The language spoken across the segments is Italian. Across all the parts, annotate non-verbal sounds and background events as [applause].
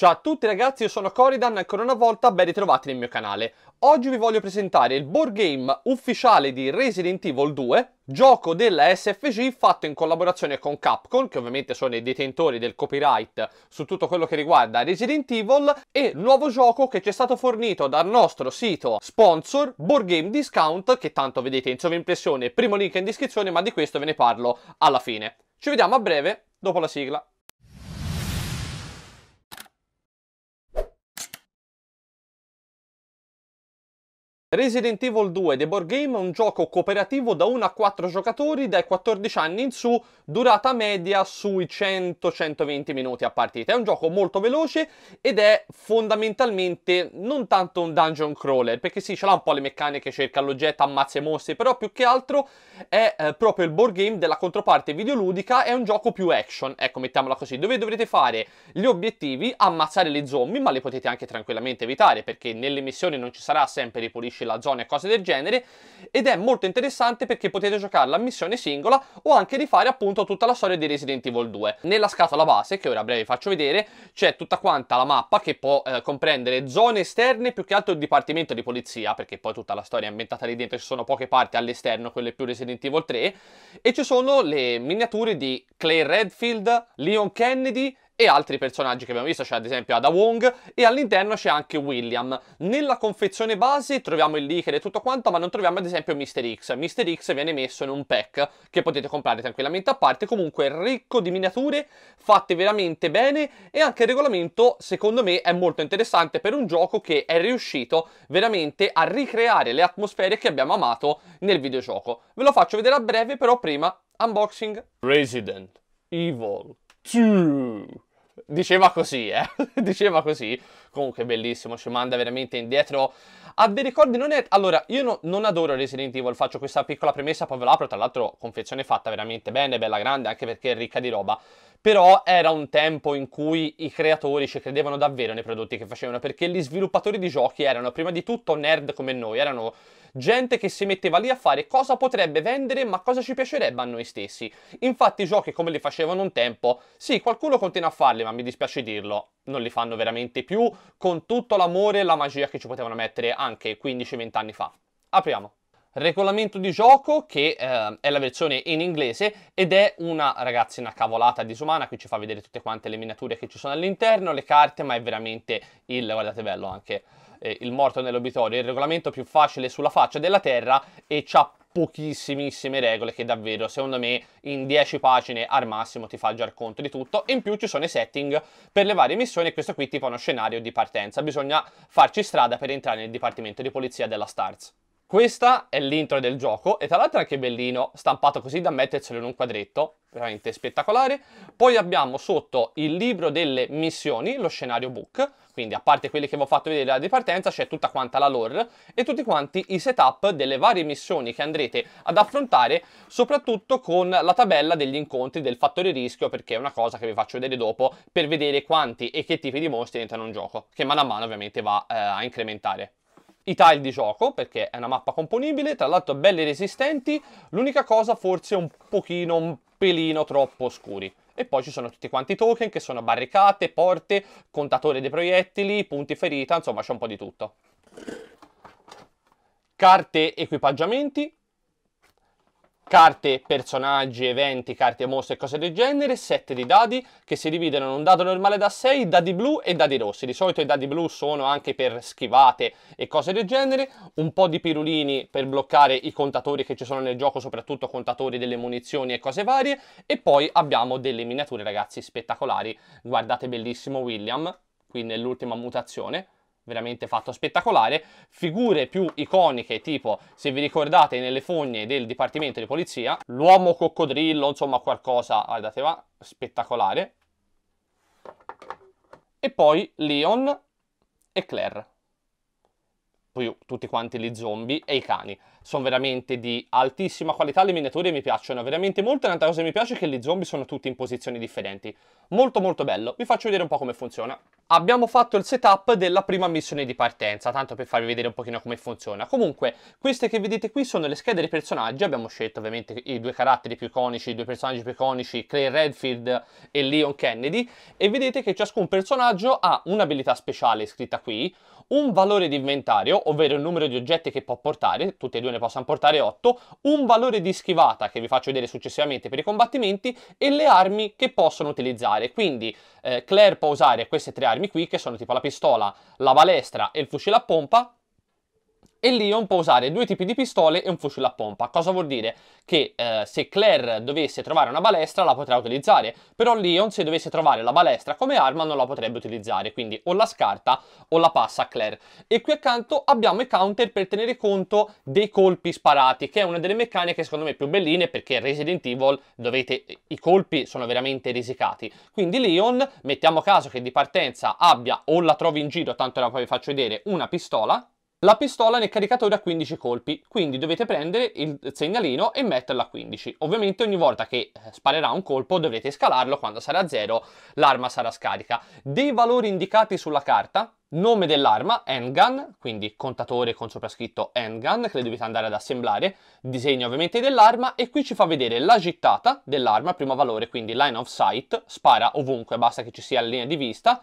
Ciao a tutti ragazzi, io sono Coridan e ancora una volta ben ritrovati nel mio canale. Oggi vi voglio presentare il board game ufficiale di Resident Evil 2, gioco della SFG fatto in collaborazione con Capcom, che ovviamente sono i detentori del copyright su tutto quello che riguarda Resident Evil, e nuovo gioco che ci è stato fornito dal nostro sito sponsor Board Game Discount, che tanto vedete in sovrimpressione, primo link in descrizione, ma di questo ve ne parlo alla fine. Ci vediamo a breve dopo la sigla. Resident Evil 2 The Board Game è un gioco cooperativo da 1 a 4 giocatori dai 14 anni in su, durata media sui 100-120 minuti a partita. È un gioco molto veloce ed è fondamentalmente non tanto un dungeon crawler, perché sì, ce l'ha un po' le meccaniche, cerca l'oggetto, ammazza i mostri, però più che altro è eh, proprio il board game della controparte videoludica, è un gioco più action, ecco, mettiamola così, dove dovrete fare gli obiettivi, ammazzare le zombie, ma le potete anche tranquillamente evitare, perché nelle missioni non ci sarà sempre ripulisci conosci la zona e cose del genere ed è molto interessante perché potete giocare la missione singola o anche rifare appunto tutta la storia di Resident Evil 2. Nella scatola base, che ora a breve faccio vedere, c'è tutta quanta la mappa che può eh, comprendere zone esterne più che altro il dipartimento di polizia perché poi tutta la storia è ambientata lì dentro, ci sono poche parti all'esterno, quelle più Resident Evil 3 e ci sono le miniature di Clay Redfield, Leon Kennedy e altri personaggi che abbiamo visto, c'è ad esempio Ada Wong e all'interno c'è anche William. Nella confezione base troviamo il leaker e tutto quanto, ma non troviamo ad esempio Mr. X. Mr. X viene messo in un pack che potete comprare tranquillamente a parte, comunque ricco di miniature, fatte veramente bene e anche il regolamento secondo me è molto interessante per un gioco che è riuscito veramente a ricreare le atmosfere che abbiamo amato nel videogioco. Ve lo faccio vedere a breve, però prima unboxing Resident Evil 2 diceva così, eh. [laughs] diceva così. Comunque bellissimo, ci manda veramente indietro a ah, dei ricordi. Non è... Allora, io no, non adoro Resident Evil, faccio questa piccola premessa, poi ve l'apro. Tra l'altro, confezione fatta veramente bene, bella grande, anche perché è ricca di roba. Però era un tempo in cui i creatori ci credevano davvero nei prodotti che facevano, perché gli sviluppatori di giochi erano prima di tutto nerd come noi, erano gente che si metteva lì a fare cosa potrebbe vendere ma cosa ci piacerebbe a noi stessi. Infatti i giochi come li facevano un tempo, sì qualcuno continua a farli ma mi dispiace dirlo, non li fanno veramente più con tutto l'amore e la magia che ci potevano mettere anche 15-20 anni fa. Apriamo regolamento di gioco che eh, è la versione in inglese ed è una ragazzi una cavolata disumana qui ci fa vedere tutte quante le miniature che ci sono all'interno le carte ma è veramente il guardate bello anche eh, il morto nell'obitorio, il regolamento più facile sulla faccia della terra e c'ha pochissimissime regole che davvero secondo me in 10 pagine al massimo ti fa già conto di tutto in più ci sono i setting per le varie missioni e questo qui tipo uno scenario di partenza bisogna farci strada per entrare nel dipartimento di polizia della STARS questa è l'intro del gioco e tra l'altro è anche bellino, stampato così da mettercelo in un quadretto, veramente spettacolare. Poi abbiamo sotto il libro delle missioni, lo scenario book, quindi a parte quelli che vi ho fatto vedere alla ripartenza c'è tutta quanta la lore e tutti quanti i setup delle varie missioni che andrete ad affrontare, soprattutto con la tabella degli incontri del fattore rischio, perché è una cosa che vi faccio vedere dopo per vedere quanti e che tipi di mostri entrano in gioco, che mano a mano ovviamente va eh, a incrementare i tile di gioco perché è una mappa componibile, tra l'altro belli resistenti, l'unica cosa forse un pochino, un pelino troppo scuri. E poi ci sono tutti quanti i token che sono barricate, porte, contatore dei proiettili, punti ferita, insomma c'è un po' di tutto. Carte equipaggiamenti, carte, personaggi, eventi, carte mostre e cose del genere, 7 di dadi che si dividono in un dado normale da 6, dadi blu e dadi rossi. Di solito i dadi blu sono anche per schivate e cose del genere, un po' di pirulini per bloccare i contatori che ci sono nel gioco, soprattutto contatori delle munizioni e cose varie, e poi abbiamo delle miniature ragazzi spettacolari, guardate bellissimo William qui nell'ultima mutazione, veramente fatto spettacolare. Figure più iconiche, tipo se vi ricordate nelle fogne del Dipartimento di Polizia, l'uomo coccodrillo, insomma qualcosa, ah, guardate va, spettacolare. E poi Leon e Claire. Poi tutti quanti gli zombie e i cani sono veramente di altissima qualità, le miniature mi piacciono veramente molto, e un'altra cosa che mi piace è che gli zombie sono tutti in posizioni differenti, molto molto bello, vi faccio vedere un po' come funziona. Abbiamo fatto il setup della prima missione di partenza, tanto per farvi vedere un pochino come funziona. Comunque, queste che vedete qui sono le schede dei personaggi, abbiamo scelto ovviamente i due caratteri più iconici, i due personaggi più iconici, Clay Redfield e Leon Kennedy, e vedete che ciascun personaggio ha un'abilità speciale scritta qui, un valore di inventario, ovvero il numero di oggetti che può portare, tutti e due io ne posso importare 8, un valore di schivata che vi faccio vedere successivamente per i combattimenti e le armi che possono utilizzare. Quindi eh, Claire può usare queste tre armi qui che sono tipo la pistola, la balestra e il fucile a pompa e Leon può usare due tipi di pistole e un fucile a pompa. Cosa vuol dire? Che eh, se Claire dovesse trovare una balestra la potrà utilizzare, però Leon se dovesse trovare la balestra come arma non la potrebbe utilizzare, quindi o la scarta o la passa a Claire. E qui accanto abbiamo i counter per tenere conto dei colpi sparati, che è una delle meccaniche secondo me più belline perché Resident Evil dovete, i colpi sono veramente risicati. Quindi Leon, mettiamo caso che di partenza abbia o la trovi in giro, tanto la poi vi faccio vedere, una pistola la pistola nel caricatore ha 15 colpi, quindi dovete prendere il segnalino e metterla a 15. Ovviamente ogni volta che eh, sparerà un colpo dovrete scalarlo, quando sarà a 0 l'arma sarà scarica. Dei valori indicati sulla carta, nome dell'arma, handgun, quindi contatore con soprascritto handgun che le dovete andare ad assemblare, disegno ovviamente dell'arma e qui ci fa vedere la gittata dell'arma, primo valore, quindi line of sight, spara ovunque, basta che ci sia la linea di vista,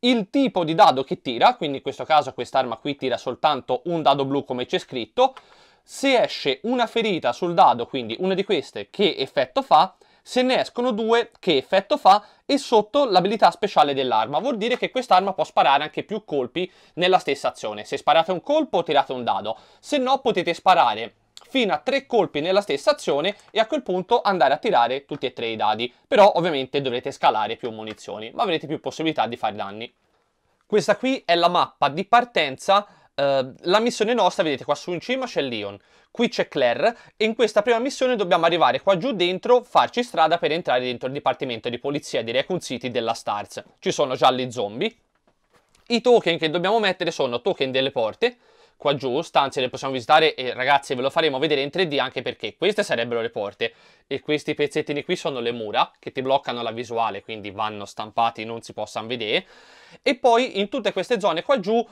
il tipo di dado che tira, quindi in questo caso quest'arma qui tira soltanto un dado blu come c'è scritto, se esce una ferita sul dado, quindi una di queste, che effetto fa, se ne escono due, che effetto fa, e sotto l'abilità speciale dell'arma. Vuol dire che quest'arma può sparare anche più colpi nella stessa azione. Se sparate un colpo, tirate un dado. Se no, potete sparare fino a tre colpi nella stessa azione e a quel punto andare a tirare tutti e tre i dadi. Però ovviamente dovrete scalare più munizioni, ma avrete più possibilità di fare danni. Questa qui è la mappa di partenza Uh, la missione nostra, vedete qua su in cima c'è Leon, qui c'è Claire e in questa prima missione dobbiamo arrivare qua giù dentro, farci strada per entrare dentro il dipartimento di polizia di Raccoon City della Stars. Ci sono già gli zombie. I token che dobbiamo mettere sono token delle porte, qua giù, stanze le possiamo visitare e ragazzi ve lo faremo vedere in 3D anche perché queste sarebbero le porte e questi pezzettini qui sono le mura che ti bloccano la visuale, quindi vanno stampati, non si possano vedere e poi in tutte queste zone qua giù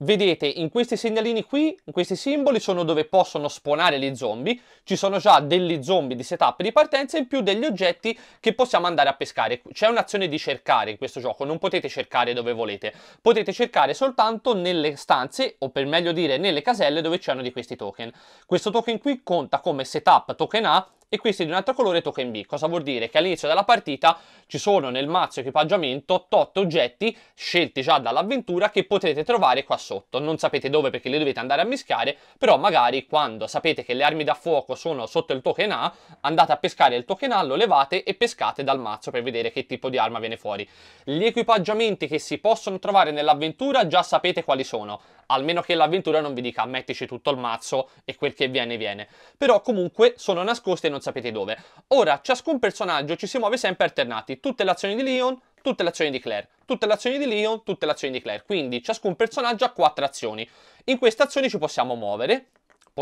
Vedete, in questi segnalini qui, in questi simboli, sono dove possono spawnare gli zombie. Ci sono già degli zombie di setup di partenza in più degli oggetti che possiamo andare a pescare. C'è un'azione di cercare in questo gioco, non potete cercare dove volete. Potete cercare soltanto nelle stanze, o per meglio dire nelle caselle dove c'erano di questi token. Questo token qui conta come setup token A e questi di un altro colore token B. Cosa vuol dire? Che all'inizio della partita ci sono nel mazzo equipaggiamento 8 oggetti scelti già dall'avventura che potrete trovare qua sotto. Non sapete dove perché li dovete andare a mischiare, però magari quando sapete che le armi da fuoco sono sotto il token A, andate a pescare il token A, lo levate e pescate dal mazzo per vedere che tipo di arma viene fuori. Gli equipaggiamenti che si possono trovare nell'avventura già sapete quali sono almeno che l'avventura non vi dica mettici tutto il mazzo e quel che viene viene. Però comunque sono nascoste e non sapete dove. Ora, ciascun personaggio ci si muove sempre alternati, tutte le azioni di Leon, tutte le azioni di Claire, tutte le azioni di Leon, tutte le azioni di Claire. Quindi ciascun personaggio ha quattro azioni. In queste azioni ci possiamo muovere,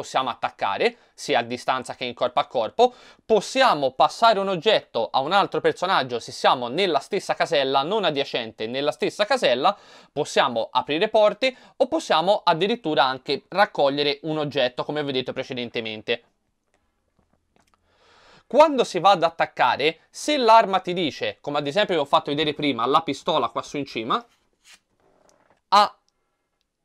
possiamo attaccare, sia a distanza che in corpo a corpo, possiamo passare un oggetto a un altro personaggio se siamo nella stessa casella, non adiacente, nella stessa casella, possiamo aprire porte o possiamo addirittura anche raccogliere un oggetto come vi ho detto precedentemente. Quando si va ad attaccare, se l'arma ti dice, come ad esempio vi ho fatto vedere prima, la pistola qua su in cima, ha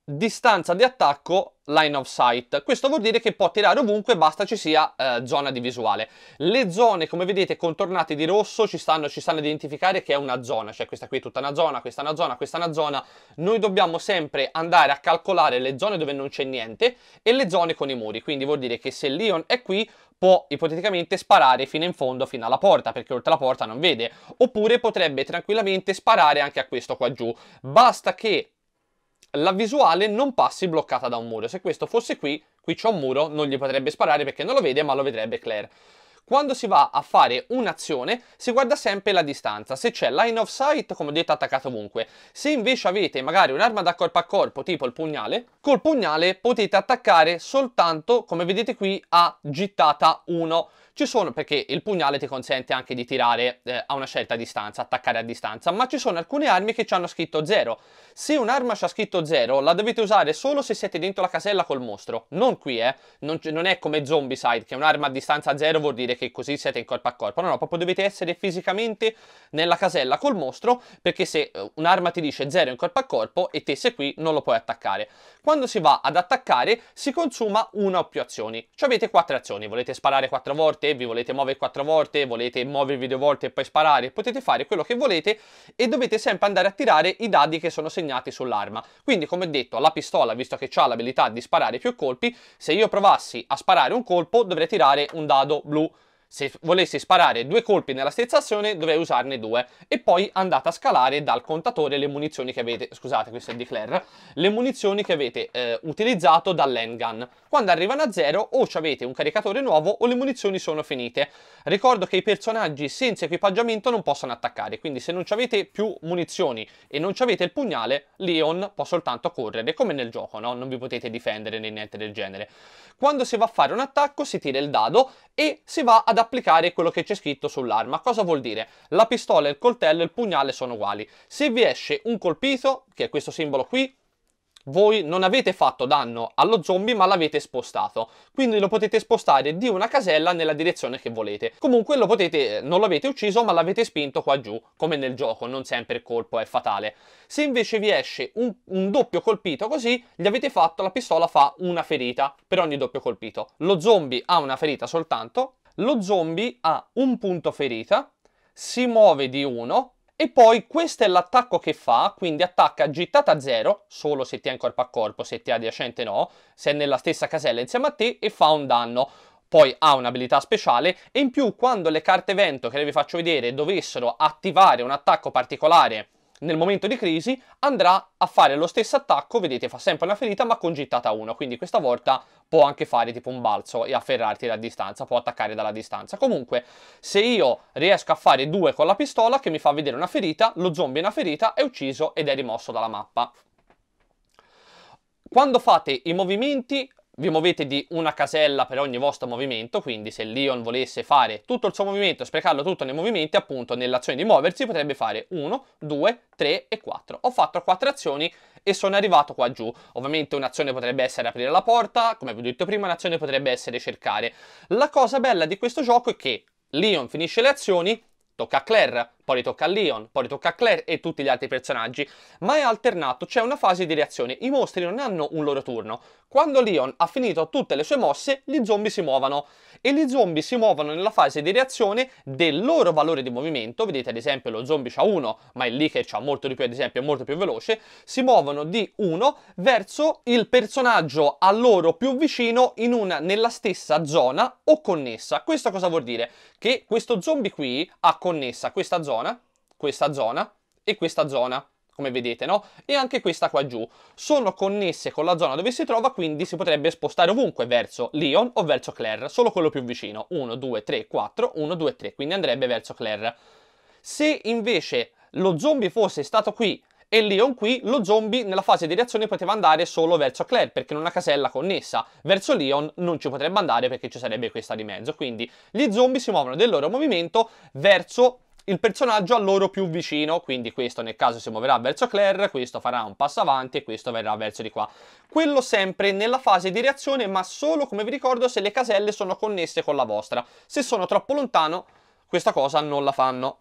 distanza di attacco line of sight. Questo vuol dire che può tirare ovunque, basta ci sia eh, zona di visuale. Le zone, come vedete, contornate di rosso, ci stanno, ci stanno ad identificare che è una zona, cioè questa qui è tutta una zona, questa è una zona, questa è una zona. Noi dobbiamo sempre andare a calcolare le zone dove non c'è niente e le zone con i muri, quindi vuol dire che se Leon è qui può ipoteticamente sparare fino in fondo, fino alla porta, perché oltre la porta non vede, oppure potrebbe tranquillamente sparare anche a questo qua giù. Basta che la visuale non passi bloccata da un muro. Se questo fosse qui, qui c'è un muro, non gli potrebbe sparare perché non lo vede, ma lo vedrebbe Claire. Quando si va a fare un'azione si guarda sempre la distanza, se c'è line of sight come ho detto attaccato ovunque, se invece avete magari un'arma da corpo a corpo tipo il pugnale, col pugnale potete attaccare soltanto come vedete qui a gittata 1, ci sono, perché il pugnale ti consente anche di tirare eh, a una certa distanza, attaccare a distanza, ma ci sono alcune armi che ci hanno scritto 0. Se un'arma c'ha scritto 0, la dovete usare solo se siete dentro la casella col mostro. Non qui, eh. Non, non è come Zombicide, che un'arma a distanza 0 vuol dire che così siete in corpo a corpo. No, no, proprio dovete essere fisicamente nella casella col mostro, perché se eh, un'arma ti dice 0 in corpo a corpo e te sei qui, non lo puoi attaccare. Quando si va ad attaccare, si consuma una o più azioni. Cioè avete 4 azioni, volete sparare 4 volte, vi volete muovere quattro volte, volete muovervi due volte e poi sparare, potete fare quello che volete e dovete sempre andare a tirare i dadi che sono segnati sull'arma. Quindi come detto, la pistola, visto che ha l'abilità di sparare più colpi, se io provassi a sparare un colpo dovrei tirare un dado blu se volessi sparare due colpi nella stessa azione dovrei usarne due e poi andate a scalare dal contatore le munizioni che avete, scusate questo è declare, le munizioni che avete eh, utilizzato dall'handgun. Quando arrivano a zero o avete un caricatore nuovo o le munizioni sono finite. Ricordo che i personaggi senza equipaggiamento non possono attaccare, quindi se non avete più munizioni e non avete il pugnale, Leon può soltanto correre, come nel gioco, no? non vi potete difendere né niente del genere. Quando si va a fare un attacco si tira il dado e si va ad applicare quello che c'è scritto sull'arma. Cosa vuol dire? La pistola, il coltello e il pugnale sono uguali. Se vi esce un colpito, che è questo simbolo qui, voi non avete fatto danno allo zombie ma l'avete spostato quindi lo potete spostare di una casella nella direzione che volete comunque lo potete, non l'avete ucciso ma l'avete spinto qua giù come nel gioco non sempre il colpo è fatale se invece vi esce un, un doppio colpito così gli avete fatto la pistola fa una ferita per ogni doppio colpito lo zombie ha una ferita soltanto lo zombie ha un punto ferita, si muove di 1 e poi questo è l'attacco che fa, quindi attacca gittata 0, solo se ti è in corpo a corpo, se ti è adiacente no, se è nella stessa casella insieme a te e fa un danno. Poi ha un'abilità speciale e in più quando le carte vento che le vi faccio vedere dovessero attivare un attacco particolare nel momento di crisi andrà a fare lo stesso attacco, vedete fa sempre una ferita ma con gittata 1, quindi questa volta può anche fare tipo un balzo e afferrarti da distanza, può attaccare dalla distanza. Comunque se io riesco a fare due con la pistola che mi fa vedere una ferita, lo zombie è una ferita, è ucciso ed è rimosso dalla mappa. Quando fate i movimenti vi muovete di una casella per ogni vostro movimento, quindi se Leon volesse fare tutto il suo movimento, e sprecarlo tutto nei movimenti, appunto nell'azione di muoversi potrebbe fare 1, 2, 3 e 4. Ho fatto 4 azioni e sono arrivato qua giù. Ovviamente un'azione potrebbe essere aprire la porta, come vi ho detto prima, un'azione potrebbe essere cercare. La cosa bella di questo gioco è che Leon finisce le azioni, tocca a Claire, poi ritocca a Leon, poi ritocca a Claire e tutti gli altri personaggi, ma è alternato, c'è una fase di reazione, i mostri non hanno un loro turno. Quando Leon ha finito tutte le sue mosse, gli zombie si muovono e gli zombie si muovono nella fase di reazione del loro valore di movimento, vedete ad esempio lo zombie c'ha 1, ma il Licker c'ha molto di più ad esempio, è molto più veloce, si muovono di 1 verso il personaggio a loro più vicino in una, nella stessa zona o connessa. Questo cosa vuol dire? Che questo zombie qui ha connessa questa zona zona, questa zona e questa zona, come vedete, no? E anche questa qua giù. Sono connesse con la zona dove si trova, quindi si potrebbe spostare ovunque verso Lyon o verso Claire, solo quello più vicino. 1, 2, 3, 4, 1, 2, 3, quindi andrebbe verso Claire. Se invece lo zombie fosse stato qui e Leon qui, lo zombie nella fase di reazione poteva andare solo verso Claire perché non ha casella connessa, verso Leon non ci potrebbe andare perché ci sarebbe questa di mezzo, quindi gli zombie si muovono del loro movimento verso il personaggio a loro più vicino, quindi questo nel caso si muoverà verso Claire, questo farà un passo avanti e questo verrà verso di qua. Quello sempre nella fase di reazione, ma solo, come vi ricordo, se le caselle sono connesse con la vostra. Se sono troppo lontano, questa cosa non la fanno.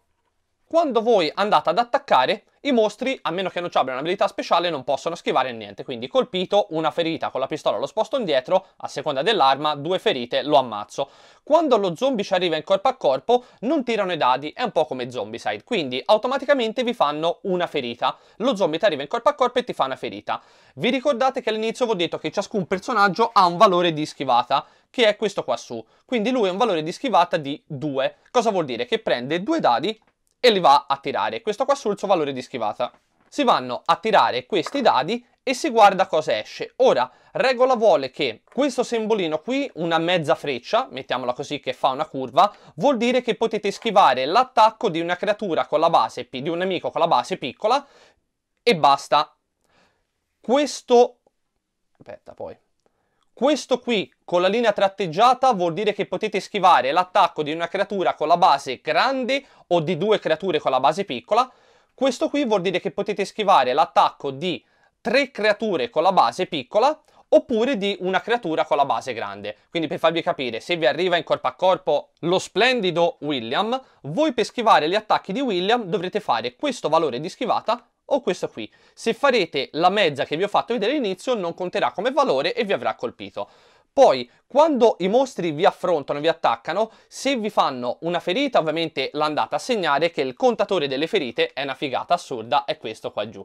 Quando voi andate ad attaccare, i mostri, a meno che non ci abbiano un'abilità speciale, non possono schivare niente. Quindi colpito, una ferita con la pistola lo sposto indietro, a seconda dell'arma, due ferite, lo ammazzo. Quando lo zombie ci arriva in corpo a corpo, non tirano i dadi, è un po' come Zombicide. Quindi automaticamente vi fanno una ferita. Lo zombie ti arriva in corpo a corpo e ti fa una ferita. Vi ricordate che all'inizio vi ho detto che ciascun personaggio ha un valore di schivata che è questo qua su. Quindi lui ha un valore di schivata di 2. Cosa vuol dire? Che prende due dadi e li va a tirare. Questo qua sul suo valore di schivata. Si vanno a tirare questi dadi e si guarda cosa esce. Ora, regola vuole che questo simbolino qui, una mezza freccia, mettiamola così che fa una curva, vuol dire che potete schivare l'attacco di una creatura con la base, di un nemico con la base piccola e basta. Questo... aspetta poi... Questo qui con la linea tratteggiata vuol dire che potete schivare l'attacco di una creatura con la base grande o di due creature con la base piccola. Questo qui vuol dire che potete schivare l'attacco di tre creature con la base piccola oppure di una creatura con la base grande. Quindi per farvi capire, se vi arriva in corpo a corpo lo splendido William, voi per schivare gli attacchi di William dovrete fare questo valore di schivata o questa qui. Se farete la mezza che vi ho fatto vedere all'inizio non conterà come valore e vi avrà colpito. Poi, quando i mostri vi affrontano, vi attaccano, se vi fanno una ferita ovviamente l'andate a segnare che il contatore delle ferite è una figata assurda, è questo qua giù.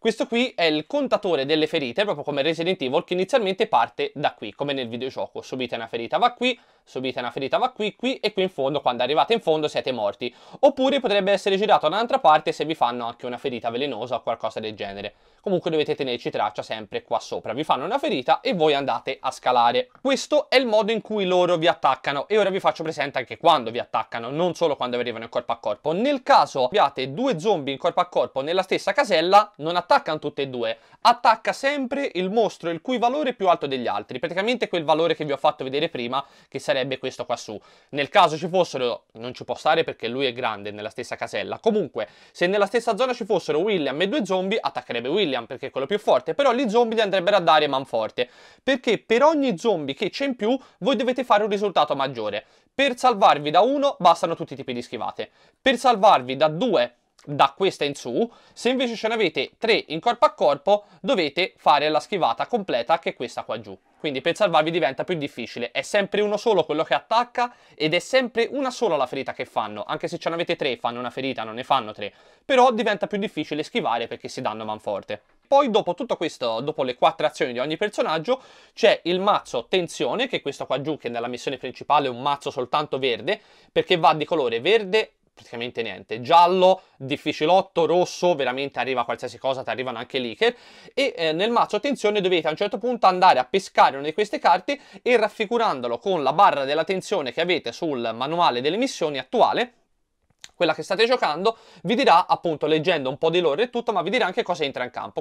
Questo qui è il contatore delle ferite, proprio come Resident Evil, che inizialmente parte da qui, come nel videogioco. Subite una ferita va qui, subite una ferita va qui, qui e qui in fondo. Quando arrivate in fondo siete morti. Oppure potrebbe essere girato da un'altra parte se vi fanno anche una ferita velenosa o qualcosa del genere. Comunque dovete tenerci traccia sempre qua sopra. Vi fanno una ferita e voi andate a scalare. Questo è il modo in cui loro vi attaccano e ora vi faccio presente anche quando vi attaccano, non solo quando arrivano in corpo a corpo. Nel caso abbiate due zombie in corpo a corpo nella stessa casella, non attaccate attaccano tutte e due. Attacca sempre il mostro il cui valore è più alto degli altri, praticamente quel valore che vi ho fatto vedere prima, che sarebbe questo qua su. Nel caso ci fossero, non ci può stare perché lui è grande nella stessa casella, comunque se nella stessa zona ci fossero William e due zombie, attaccherebbe William perché è quello più forte, però gli zombie gli andrebbero a dare man forte, perché per ogni zombie che c'è in più voi dovete fare un risultato maggiore. Per salvarvi da uno bastano tutti i tipi di schivate, per salvarvi da due da questa in su, se invece ce ne avete tre in corpo a corpo dovete fare la schivata completa che è questa qua giù. Quindi per salvarvi diventa più difficile, è sempre uno solo quello che attacca ed è sempre una sola la ferita che fanno, anche se ce ne avete tre fanno una ferita, non ne fanno tre, però diventa più difficile schivare perché si danno manforte. Poi dopo tutto questo, dopo le quattro azioni di ogni personaggio, c'è il mazzo tensione, che è questo qua giù, che nella missione principale è un mazzo soltanto verde, perché va di colore verde, praticamente niente. Giallo, difficilotto, rosso, veramente arriva qualsiasi cosa, ti arrivano anche leaker. E eh, nel mazzo, attenzione, dovete a un certo punto andare a pescare una di queste carte e raffigurandolo con la barra della tensione che avete sul manuale delle missioni attuale, quella che state giocando, vi dirà appunto leggendo un po' di lore e tutto, ma vi dirà anche cosa entra in campo.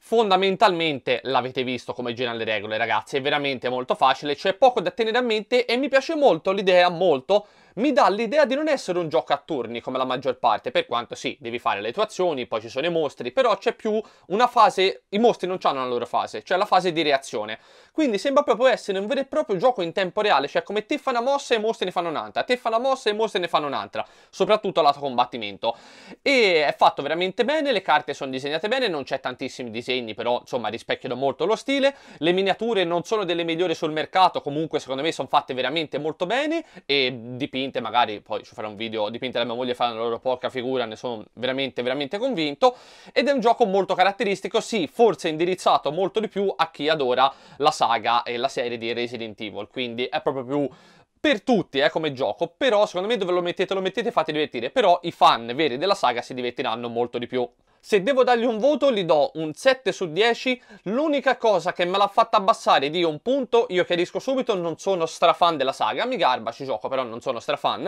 Fondamentalmente l'avete visto come girano le regole ragazzi, è veramente molto facile, c'è poco da tenere a mente e mi piace molto l'idea molto mi dà l'idea di non essere un gioco a turni come la maggior parte, per quanto sì, devi fare le tue azioni, poi ci sono i mostri, però c'è più una fase, i mostri non hanno la loro fase, cioè la fase di reazione. Quindi sembra proprio essere un vero e proprio gioco in tempo reale, cioè come te fa una mossa e i mostri ne fanno un'altra, te fa una mossa e i mostri ne fanno un'altra, soprattutto lato combattimento. E è fatto veramente bene, le carte sono disegnate bene, non c'è tantissimi disegni, però insomma rispecchiano molto lo stile, le miniature non sono delle migliori sul mercato, comunque secondo me sono fatte veramente molto bene e dipinte dipinte magari, poi ci farò un video, dipinte da mia moglie fanno la loro porca figura, ne sono veramente veramente convinto, ed è un gioco molto caratteristico, sì, forse indirizzato molto di più a chi adora la saga e la serie di Resident Evil, quindi è proprio più per tutti eh, come gioco, però secondo me dove lo mettete lo mettete fate divertire, però i fan veri della saga si divertiranno molto di più. Se devo dargli un voto gli do un 7 su 10, l'unica cosa che me l'ha fatta abbassare di un punto, io chiarisco subito, non sono strafan della saga, mi garba, ci gioco però non sono strafan,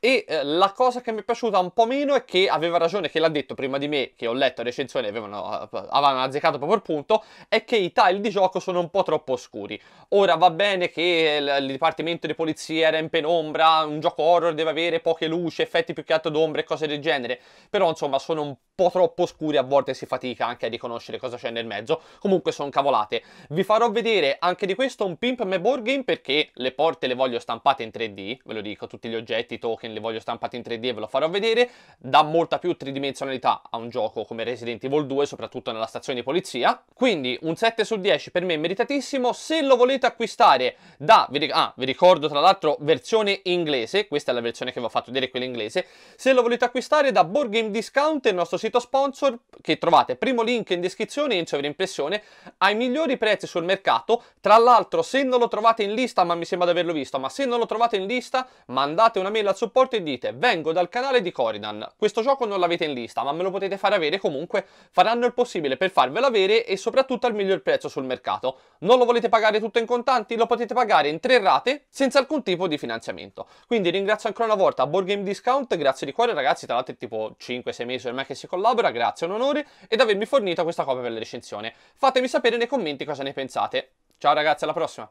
e eh, la cosa che mi è piaciuta un po' meno è che aveva ragione che l'ha detto prima di me, che ho letto recensioni e avevano, eh, avevano azzeccato proprio il punto, è che i tile di gioco sono un po' troppo oscuri. Ora va bene che il, dipartimento di polizia era in penombra, un gioco horror deve avere poche luci, effetti più che altro d'ombre e cose del genere, però insomma sono un po' troppo scuri, a volte si fatica anche a riconoscere cosa c'è nel mezzo, comunque sono cavolate. Vi farò vedere anche di questo un pimp me board game perché le porte le voglio stampate in 3D, ve lo dico, tutti gli oggetti, i token li voglio stampati in 3D e ve lo farò vedere, dà molta più tridimensionalità a un gioco come Resident Evil 2, soprattutto nella stazione di polizia, quindi un 7 su 10 per me è meritatissimo, se lo volete acquistare da, vi, ah, vi ricordo tra l'altro versione inglese, questa è la versione che vi ho fatto vedere quella inglese, se lo volete acquistare da Board Game Discount, il nostro sito sito sponsor che trovate primo link in descrizione e in sovrimpressione ai migliori prezzi sul mercato. Tra l'altro, se non lo trovate in lista, ma mi sembra di averlo visto, ma se non lo trovate in lista, mandate una mail al supporto e dite "Vengo dal canale di Coridan. Questo gioco non l'avete in lista, ma me lo potete fare avere comunque. Faranno il possibile per farvelo avere e soprattutto al miglior prezzo sul mercato. Non lo volete pagare tutto in contanti? Lo potete pagare in tre rate senza alcun tipo di finanziamento. Quindi ringrazio ancora una volta Board Game Discount, grazie di cuore ragazzi, tra l'altro è tipo 5-6 mesi ormai che si collabora collabora, grazie, è un onore ed avermi fornito questa copia per la recensione. Fatemi sapere nei commenti cosa ne pensate. Ciao ragazzi, alla prossima!